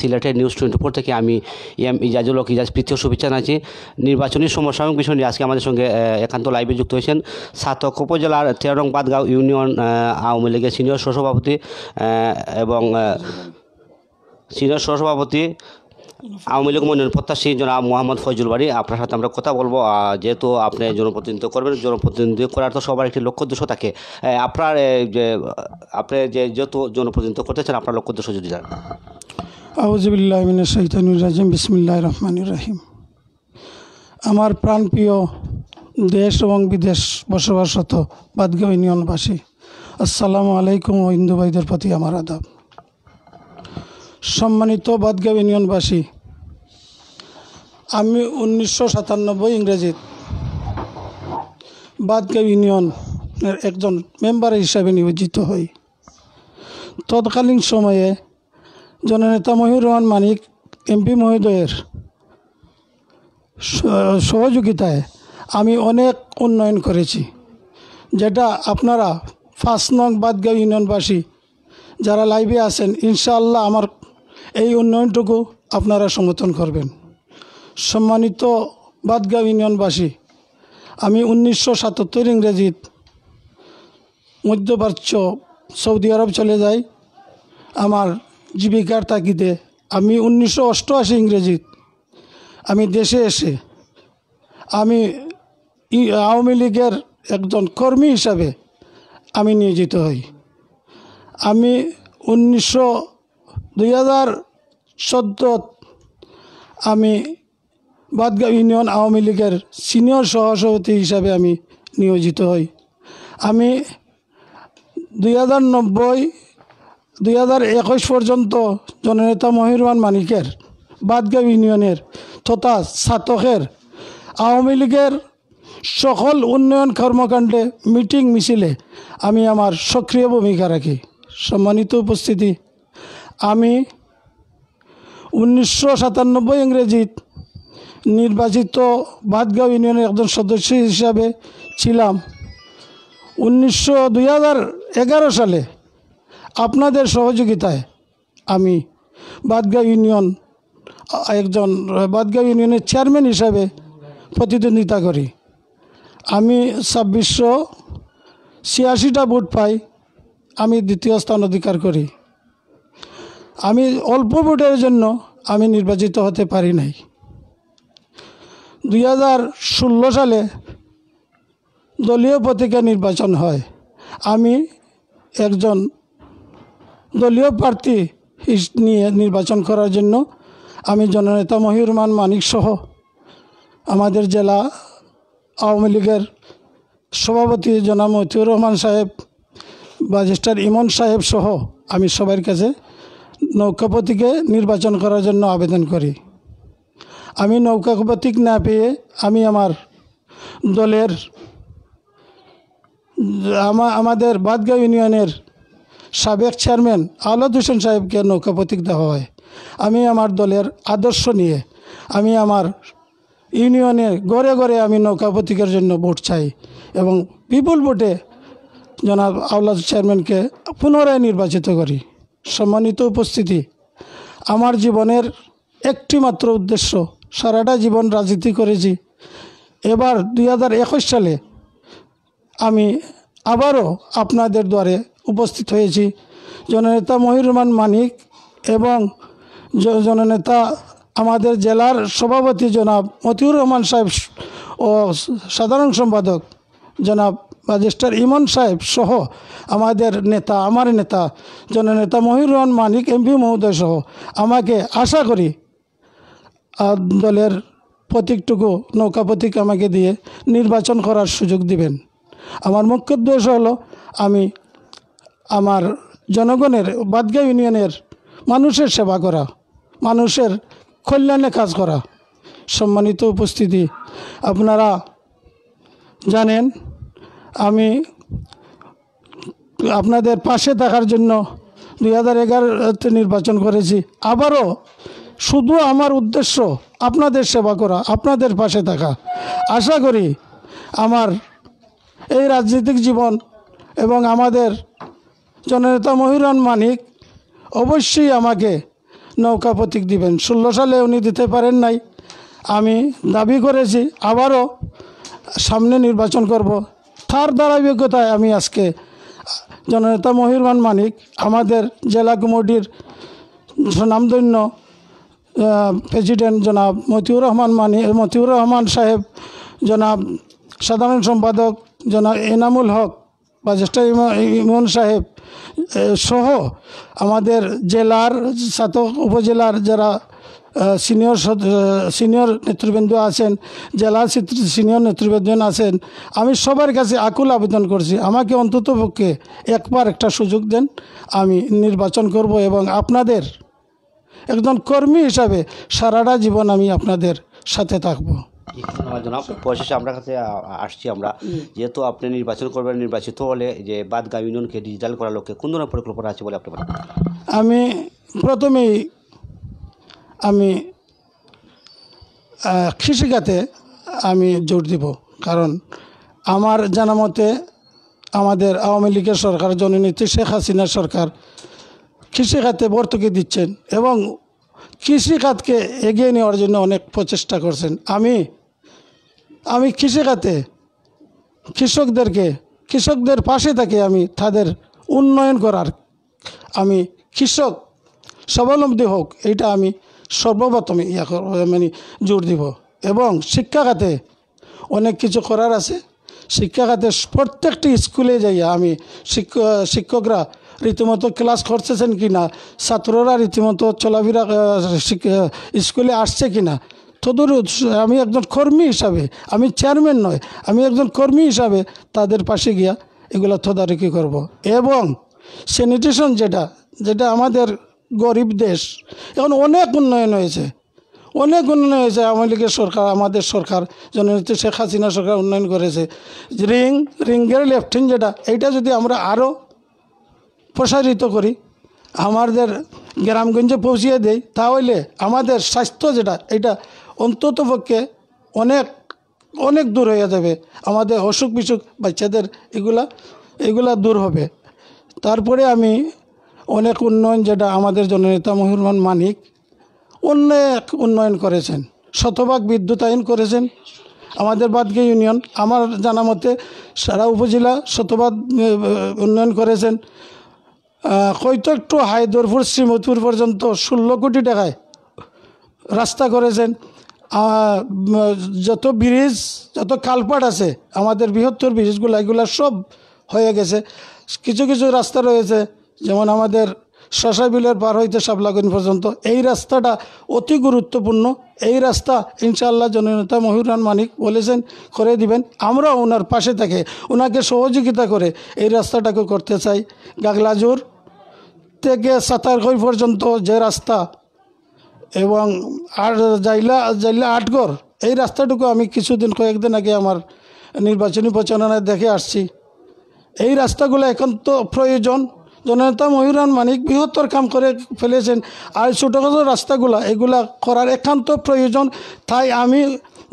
সিলেটের news twenty four থেকে আমি এম ইজাজুল হক ইজাজ পৃথ্য শুভেচ্ছা জানাচ্ছি নির্বাচনী সমসাময়িক বিষয় নিয়ে আজকে আমাদের সঙ্গে একান্ত লাইভে যুক্ত হয়েছেন সাতক উপজেলার তেরো রং বাদগাঁও ইউনিয়ন আওয়ামী লীগের সিনিয়র সহসভাপতি এবং সিনিয়র সহসভাপতি আওয়ামী লীগ মনোনয়ন প্রত্যাশী জনাব মোহাম্মদ ফয়জুল বাড়ি আপনার সাথে আমরা কথা বলবো যেহেতু আপনি জনপ্রতিনিধিত্ব করবেন জনপ্রতিনিধিত্ব করার তো সবার একটি লক্ষ্য উদ্দেশ্য থাকে আপনার যে আপনি যে যেহেতু জনপ্রতিনিধিত্ব করতে চান আপনার লক্ষ্য উদ্দেশ্য যদি জানান আউজবিল্লাহমিন সৈতানুর রাজিম বিসমিল্লাহ রহমান রাহিম আমার প্রাণপ্রিয় দেশ এবং বিদেশ বসবাসত বাদগা ইউনিয়নবাসী আসসালামু আলাইকুম ও হিন্দু ভাইদের প্রতি আমার আদাব সম্মানিত বাদগা ইউনিয়নবাসী আমি উনিশশো সাতানব্বই ইংরেজিত বাদগাঁও ইউনিয়নের একজন মেম্বার হিসাবে নিয়োজিত হই তৎকালীন সময়ে জননেতা মহিউর রহমান মানিক এমপি মহোদয়ের সহযোগিতায় আমি অনেক উন্নয়ন করেছি যেটা আপনারা পাঁচ নং বাদগাঁও ইউনিয়নবাসী যারা লাইভে আছেন ইনশাআল্লাহ আমার এই উন্নয়নটুকু আপনারা সমর্থন করবেন সম্মানিত বাদগাঁও ইউনিয়নবাসী আমি উনিশশো সাতাত্তর ইংরেজিত মধ্যপ্রাচ্য সৌদি আরব চলে যাই আমার জীবিকার তাগিদে আমি উনিশশো অষ্টআশি ইংরেজিত আমি দেশে এসে আমি আওয়ামী লীগের একজন কর্মী হিসাবে আমি নিয়োজিত হই আমি উনিশশো দুই হাজার চোদ্দত আমি বাদগা ইউনিয়ন আওয়ামী লীগের সিনিয়র সহসভাপতি হিসাবে আমি নিয়োজিত হই আমি দুই হাজার নব্বই দুই পর্যন্ত জননেতা মহিরমান মানিকের বাদগাঁও ইউনিয়নের তথা ছাতকের আওয়ামী লীগের সকল উন্নয়ন কর্মকাণ্ডে মিটিং মিছিলে আমি আমার সক্রিয় ভূমিকা রাখি সম্মানিত উপস্থিতি আমি উনিশশো সাতানব্বই ইংরেজিত নির্বাচিত বাদগাঁও ইউনিয়নের একজন সদস্য হিসাবে ছিলাম উনিশশো দুই সালে আপনাদের সহযোগিতায় আমি বাদগা ইউনিয়ন একজন বাদগাঁও ইউনিয়নের চেয়ারম্যান হিসাবে প্রতিদ্বন্দ্বিতা করি আমি ছাব্বিশশো ছিয়াশিটা ভোট পাই আমি দ্বিতীয় স্থান অধিকার করি আমি অল্প ভোটের জন্য আমি নির্বাচিত হতে পারি নাই দুই সালে দলীয় প্রতীকে নির্বাচন হয় আমি একজন দলীয় প্রার্থী নিয়ে নির্বাচন করার জন্য আমি জননেতা মহিরমান মানিক সহ আমাদের জেলা আওয়ামী লীগের সভাপতি জনাব মতিউর রহমান সাহেব বাজিস্টার ইমন সাহেব সহ আমি সবার কাছে নৌকাপতিকে নির্বাচন করার জন্য আবেদন করি আমি নৌকা প্রতীক না পেয়ে আমি আমার দলের আমাদের বাদগা ইউনিয়নের সাবেক চেয়ারম্যান আলাদ হোসেন সাহেবকে নৌকা প্রতীক দেওয়া হয় আমি আমার দলের আদর্শ নিয়ে আমি আমার ইউনিয়নে গড়ে গড়ে আমি নৌকা প্রতীকের জন্য ভোট চাই এবং বিপুল ভোটে জনাব আওলাদ চেয়ারম্যানকে পুনরায় নির্বাচিত করি সম্মানিত উপস্থিতি আমার জীবনের একটি মাত্র উদ্দেশ্য সারাটা জীবন রাজনীতি করেছি এবার দুই সালে আমি আবারও আপনাদের দ্বারে উপস্থিত হয়েছি জননেতা মহিরুমান মানিক এবং জননেতা আমাদের জেলার সভাপতি জনাব মতিউর রহমান সাহেব ও সাধারণ সম্পাদক জনাব রেজিস্টার ইমন সাহেব সহ আমাদের নেতা আমার নেতা জননেতা মহির রহমান মানিক এমপি মহোদয় সহ আমাকে আশা করি দলের প্রতীকটুকু নৌকা প্রতীক আমাকে দিয়ে নির্বাচন করার সুযোগ দিবেন আমার মুখ্য উদ্দেশ্য হলো আমি আমার জনগণের বাদগা ইউনিয়নের মানুষের সেবা করা মানুষের কল্যাণে কাজ করা সম্মানিত উপস্থিতি আপনারা জানেন আমি আপনাদের পাশে থাকার জন্য দুই হাজার এগারোতে নির্বাচন করেছি আবারও শুধু আমার উদ্দেশ্য আপনাদের সেবা করা আপনাদের পাশে থাকা আশা করি আমার এই রাজনৈতিক জীবন এবং আমাদের জননেতা মহিরন মানিক অবশ্যই আমাকে নৌকা প্রতীক দিবেন ষোলো সালে উনি দিতে পারেন নাই আমি দাবি করেছি আবারও সামনে নির্বাচন করব তার দ্বারা অভিজ্ঞতায় আমি আজকে জননেতা মহিরমান মানিক আমাদের জেলা কমিটির সুনামধন্য প্রেসিডেন্ট জনাব মতিউর রহমান মানি মতিউর রহমান সাহেব জনাব সাধারণ সম্পাদক জনাব এনামুল হক জ্যেষ্ঠ ইমন সাহেব সহ আমাদের জেলার সাতক উপজেলার যারা সিনিয়র সিনিয়র নেতৃবৃন্দ আছেন জেলা সিনিয়র নেতৃবৃন্দ আছেন আমি সবার কাছে আকুল আবেদন করছি আমাকে অন্তত পক্ষে একবার একটা সুযোগ দেন আমি নির্বাচন করব এবং আপনাদের একজন কর্মী হিসাবে সারাটা জীবন আমি আপনাদের সাথে থাকবো ধন্যবাদ জনাব অবশেষে আমরা কাছে আসছি আমরা যেহেতু আপনি নির্বাচন করবেন নির্বাচিত হলে যে বাদগা ইউনিয়নকে ডিজিটাল করার লক্ষ্যে কোন ধরনের পরিকল্পনা আছে বলে আপনি আমি প্রথমেই আমি কৃষিখাতে আমি জোর দিব কারণ আমার জানা মতে আমাদের আওয়ামী লীগের সরকার জননেত্রী শেখ হাসিনার সরকার কৃষিখাতে ভর্তুকি দিচ্ছেন এবং কৃষিখাতকে এগিয়ে নেওয়ার জন্য অনেক প্রচেষ্টা করছেন আমি আমি খাতে কৃষকদেরকে কৃষকদের পাশে থাকি আমি তাদের উন্নয়ন করার আমি কৃষক স্বাবলম্বী হোক এটা আমি সর্বপ্রথমে ইয়া মানে জোর দিব এবং শিক্ষাখাতে অনেক কিছু করার আছে শিক্ষাখাতে প্রত্যেকটি স্কুলে যাইয়া আমি শিক্ষকরা রীতিমতো ক্লাস করতেছেন কি না ছাত্ররা রীতিমতো চলাফেরা স্কুলে আসছে কি না তদরুদ আমি একজন কর্মী হিসাবে আমি চেয়ারম্যান নয় আমি একজন কর্মী হিসাবে তাদের পাশে গিয়া এগুলো তদারকি করব। এবং স্যানিটেশন যেটা যেটা আমাদের গরিব দেশ এখন অনেক উন্নয়ন হয়েছে অনেক উন্নয়ন হয়েছে আওয়ামী লীগের সরকার আমাদের সরকার জননেত্রী শেখ হাসিনা সরকার উন্নয়ন করেছে রিং রিঙ্গের লেফটিন যেটা এইটা যদি আমরা আরও প্রসারিত করি আমাদের গ্রামগঞ্জে পৌঁছিয়ে দেয় তাহলে আমাদের স্বাস্থ্য যেটা এটা অন্ততপক্ষে অনেক অনেক দূর হয়ে যাবে আমাদের অসুখ বিসুখ বাচ্চাদের এগুলা এগুলা দূর হবে তারপরে আমি অনেক উন্নয়ন যেটা আমাদের জননেতা মহিরমান মানিক অনেক উন্নয়ন করেছেন শতভাগ আইন করেছেন আমাদের বাদগে ইউনিয়ন আমার জানা মতে সারা উপজেলা শতভাগ উন্নয়ন করেছেন কৈতট্টু হায়দরপুর শ্রীমতপুর পর্যন্ত ষোলো কোটি টাকায় রাস্তা করেছেন যত ব্রিজ যত কালপাট আছে আমাদের বৃহত্তর ব্রিজগুলো এগুলো সব হয়ে গেছে কিছু কিছু রাস্তা রয়েছে যেমন আমাদের শশা বিলের পার হইতে সাবলাগুন পর্যন্ত এই রাস্তাটা অতি গুরুত্বপূর্ণ এই রাস্তা ইনশাআল্লাহ জননেতা মহিউরান মানিক বলেছেন করে দিবেন আমরা ওনার পাশে থাকে ওনাকে সহযোগিতা করে এই রাস্তাটাকে করতে চাই গাগলাজুর থেকে সাতারকই পর্যন্ত যে রাস্তা এবং আর যাইলা যাইলা আটগর এই রাস্তাটুকু আমি কিছুদিন কয়েকদিন আগে আমার নির্বাচনী প্রচারণায় দেখে আসছি এই রাস্তাগুলো এখন তো প্রয়োজন জননেতা ময়ূরান মানিক বৃহত্তর কাম করে ফেলেছেন আর ছোটো ছোটো রাস্তাগুলো এগুলা করার একান্ত প্রয়োজন তাই আমি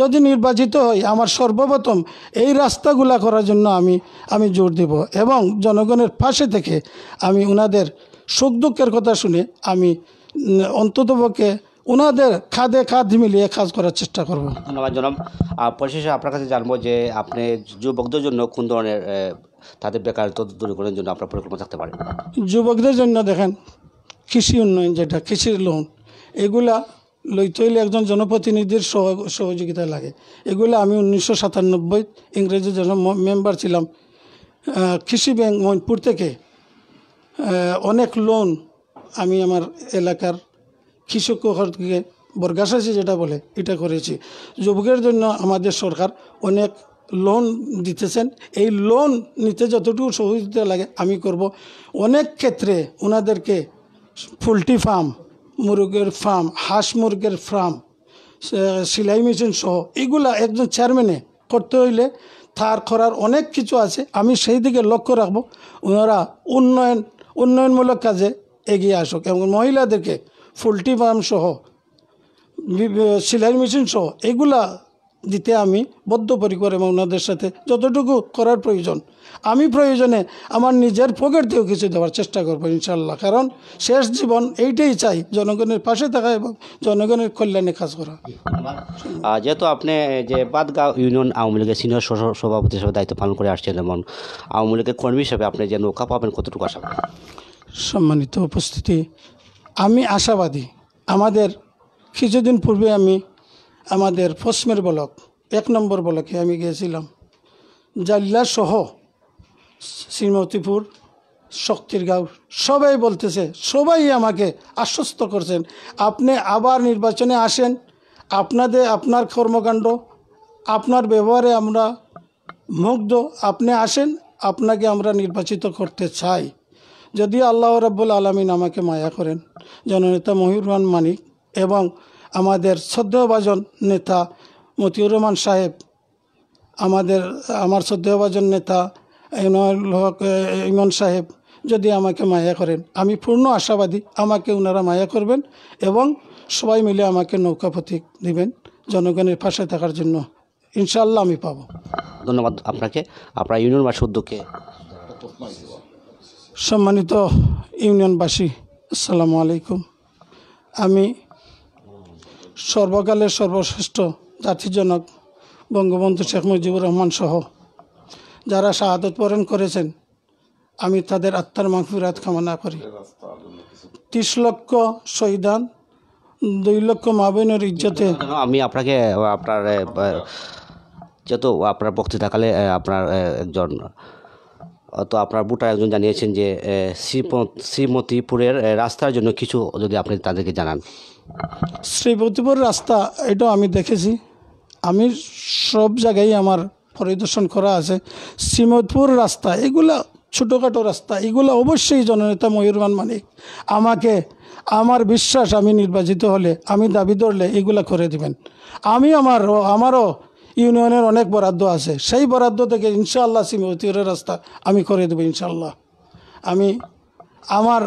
যদি নির্বাচিত হই আমার সর্বপ্রথম এই রাস্তাগুলা করার জন্য আমি আমি জোর দেব এবং জনগণের পাশে থেকে আমি ওনাদের সুখ দুঃখের কথা শুনে আমি অন্ততপক্ষে ওনাদের খাদে খাদ মিলিয়ে কাজ করার চেষ্টা করব ধন্যবাদ জনাব পরিশেষে আপনার কাছে জানবো যে আপনি যুবকদের জন্য কোন ধরনের তাদের বেকারত্ব দূর করার জন্য আপনার পরিকল্পনা থাকতে পারে যুবকদের জন্য দেখেন কৃষি উন্নয়ন যেটা কৃষির লোন এগুলা লইতে হইলে একজন জনপ্রতিনিধির সহযোগিতা লাগে এগুলো আমি উনিশশো সাতানব্বই ইংরেজি জন মেম্বার ছিলাম কৃষি ব্যাংক মইনপুর থেকে অনেক লোন আমি আমার এলাকার কৃষক থেকে বরগাসাছি যেটা বলে এটা করেছি যুবকের জন্য আমাদের সরকার অনেক লোন দিতেছেন এই লোন নিতে যতটুকু সহযোগিতা লাগে আমি করব অনেক ক্ষেত্রে ওনাদেরকে পোলট্রি ফার্ম মুরগের ফার্ম হাঁস মুরগের ফার্ম সেলাই মেশিন সহ এগুলা একজন চেয়ারম্যানে করতে হইলে তার করার অনেক কিছু আছে আমি সেই দিকে লক্ষ্য রাখবো ওনারা উন্নয়ন উন্নয়নমূলক কাজে এগিয়ে আসুক এবং মহিলাদেরকে ফুলটি পাম্প সহ সেলাই মেশিন সহ এগুলা দিতে আমি বদ্ধপরিকর এবং ওনাদের সাথে যতটুকু করার প্রয়োজন আমি প্রয়োজনে আমার নিজের দিয়েও কিছু দেওয়ার চেষ্টা করবো ইনশাল্লাহ কারণ শেষ জীবন এইটাই চাই জনগণের পাশে থাকা এবং জনগণের কল্যাণে কাজ করা যেহেতু আপনি যে বাদগাঁও ইউনিয়ন আওয়ামী লীগের সিনিয়র সভাপতি হিসেবে দায়িত্ব পালন করে আসছেন যেমন আওয়ামী লীগের কর্মী হিসেবে আপনি যে নৌকা পাবেন কতটুকু আশা সম্মানিত উপস্থিতি আমি আশাবাদী আমাদের কিছুদিন পূর্বে আমি আমাদের পশ্চিমের ব্লক এক নম্বর ব্লকে আমি গিয়েছিলাম জাল্লা সহ শ্রীমতীপুর শক্তির গাঁও সবাই বলতেছে সবাই আমাকে আশ্বস্ত করছেন আপনি আবার নির্বাচনে আসেন আপনাদের আপনার কর্মকাণ্ড আপনার ব্যবহারে আমরা মুগ্ধ আপনি আসেন আপনাকে আমরা নির্বাচিত করতে চাই যদি আল্লাহ রব্বুল আলমিন আমাকে মায়া করেন জননেতা মহিউরমান মানিক এবং আমাদের শ্রদ্ধাভাজন নেতা মতিউর রহমান সাহেব আমাদের আমার শ্রদ্ধাভাজন নেতা ইমনুল হক ইমন সাহেব যদি আমাকে মায়া করেন আমি পূর্ণ আশাবাদী আমাকে ওনারা মায়া করবেন এবং সবাই মিলে আমাকে নৌকা প্রতীক দিবেন জনগণের পাশে থাকার জন্য ইনশাল্লাহ আমি পাব ধন্যবাদ আপনাকে আপনার ইউনিয়ন বাসী উদ্যোগকে সম্মানিত ইউনিয়নবাসী আসসালামু আলাইকুম আমি সর্বকালের সর্বশ্রেষ্ঠ জাতিজনক বঙ্গবন্ধু শেখ মুজিবুর রহমান সহ যারা শাহাদত বরণ করেছেন আমি তাদের আত্মার মাগফিরাত কামনা করি তিরিশ লক্ষ শহীদান দুই লক্ষ মাবিনের ইজ্জতে আমি আপনাকে আপনার যত আপনার বক্তৃতাকালে আপনার একজন তো আপনার বুটা একজন জানিয়েছেন যে শ্রীমতিপুরের রাস্তার জন্য কিছু যদি আপনি তাদেরকে জানান শ্রীমতিপুর রাস্তা এটা আমি দেখেছি আমি সব জায়গায় আমার পরিদর্শন করা আছে শ্রীমতপুর রাস্তা এগুলা ছোটোখাটো রাস্তা এগুলো অবশ্যই জননেতা ময়ূরমান মানিক আমাকে আমার বিশ্বাস আমি নির্বাচিত হলে আমি দাবি ধরলে এগুলা করে দিবেন আমি আমার আমারও ইউনিয়নের অনেক বরাদ্দ আছে সেই বরাদ্দ থেকে ইনশাআল্লাহ সিমতিরের রাস্তা আমি করে দেবো ইনশাআল্লাহ আমি আমার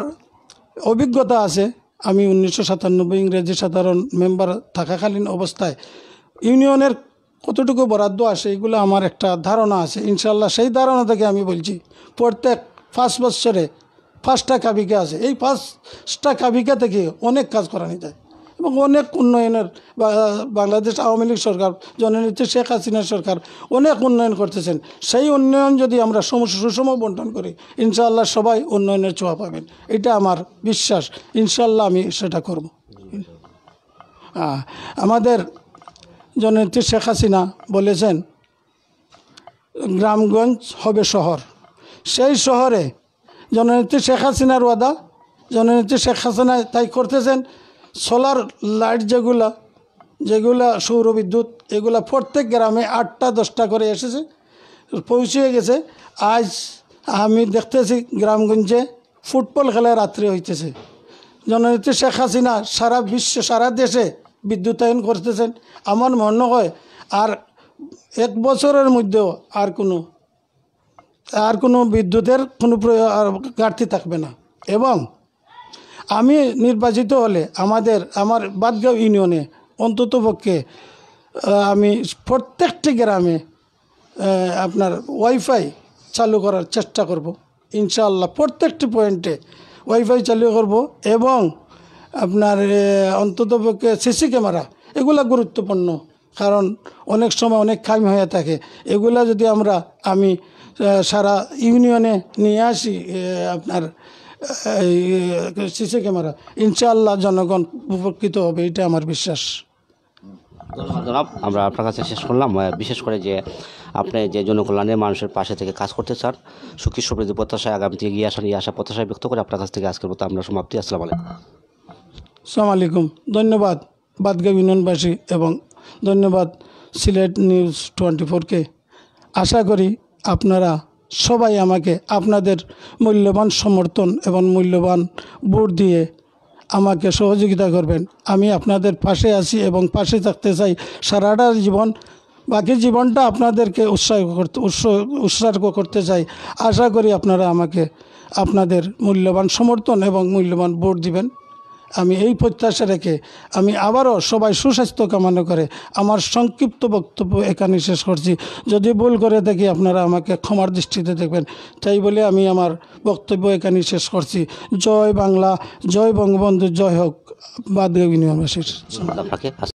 অভিজ্ঞতা আছে আমি উনিশশো সাতানব্বই ইংরেজি সাধারণ মেম্বার থাকাকালীন অবস্থায় ইউনিয়নের কতটুকু বরাদ্দ আসে এগুলো আমার একটা ধারণা আছে ইনশাল্লাহ সেই ধারণা থেকে আমি বলছি প্রত্যেক পাঁচ বছরে পাঁচটা কাবিকা আছে এই পাঁচটা কাবিকা থেকে অনেক কাজ করানো যায় এবং অনেক উন্নয়নের বাংলাদেশ আওয়ামী লীগ সরকার জননেত্রী শেখ হাসিনা সরকার অনেক উন্নয়ন করতেছেন সেই উন্নয়ন যদি আমরা সুষম বন্টন করি ইনশাআল্লাহ সবাই উন্নয়নের ছোঁয়া পাবেন এটা আমার বিশ্বাস ইনশাল্লাহ আমি সেটা করব আমাদের জননেত্রী শেখ হাসিনা বলেছেন গ্রামগঞ্জ হবে শহর সেই শহরে জননেত্রী শেখ হাসিনার ওয়াদা জননেত্রী শেখ হাসিনা তাই করতেছেন সোলার লাইট যেগুলা যেগুলা সৌরবিদ্যুৎ এগুলা প্রত্যেক গ্রামে আটটা দশটা করে এসেছে পৌঁছিয়ে গেছে আজ আমি দেখতেছি গ্রামগঞ্জে ফুটবল খেলা রাত্রি হইতেছে জননেত্রী শেখ হাসিনা সারা বিশ্ব সারা দেশে বিদ্যুতায়ন করতেছেন আমার মনে হয় আর এক বছরের মধ্যেও আর কোনো আর কোনো বিদ্যুতের কোনো ঘাটতি থাকবে না এবং আমি নির্বাচিত হলে আমাদের আমার বাদগাঁও ইউনিয়নে অন্ততপক্ষে আমি প্রত্যেকটি গ্রামে আপনার ওয়াইফাই চালু করার চেষ্টা করব ইনশাল্লাহ প্রত্যেকটি পয়েন্টে ওয়াইফাই চালু করব এবং আপনার অন্ততপক্ষে সিসি ক্যামেরা এগুলা গুরুত্বপূর্ণ কারণ অনেক সময় অনেক খামি হয়ে থাকে এগুলা যদি আমরা আমি সারা ইউনিয়নে নিয়ে আসি আপনার সিসি ক্যামেরা ইনশাল্লাহ জনগণ উপকৃত হবে এটা আমার বিশ্বাস আমরা আপনার কাছে শেষ করলাম বিশেষ করে যে আপনি যে জনকল্যাণের মানুষের পাশে থেকে কাজ করতে চান সুখী সমৃদ্ধি প্রত্যাশায় আগামী থেকে গিয়ে আসেন আশা প্রত্যাশায় ব্যক্ত করে আপনার কাছ থেকে আজকের মতো আমরা সমাপ্তি আসসালাম আলাইকুম সালাম আলাইকুম ধন্যবাদ বাদগাব ইউনিয়নবাসী এবং ধন্যবাদ সিলেট নিউজ টোয়েন্টি ফোরকে আশা করি আপনারা সবাই আমাকে আপনাদের মূল্যবান সমর্থন এবং মূল্যবান ভোট দিয়ে আমাকে সহযোগিতা করবেন আমি আপনাদের পাশে আছি এবং পাশে থাকতে চাই সারাটা জীবন বাকি জীবনটা আপনাদেরকে উৎসাহ করতে উৎসর্গ করতে চাই আশা করি আপনারা আমাকে আপনাদের মূল্যবান সমর্থন এবং মূল্যবান ভোট দিবেন আমি এই প্রত্যাশা রেখে আমি আবারও সবাই সুস্বাস্থ্য কামনা করে আমার সংক্ষিপ্ত বক্তব্য এখানে শেষ করছি যদি ভুল করে দেখি আপনারা আমাকে ক্ষমার দৃষ্টিতে দেখবেন তাই বলে আমি আমার বক্তব্য এখানে শেষ করছি জয় বাংলা জয় বঙ্গবন্ধু জয় হোক বাদ গবিনী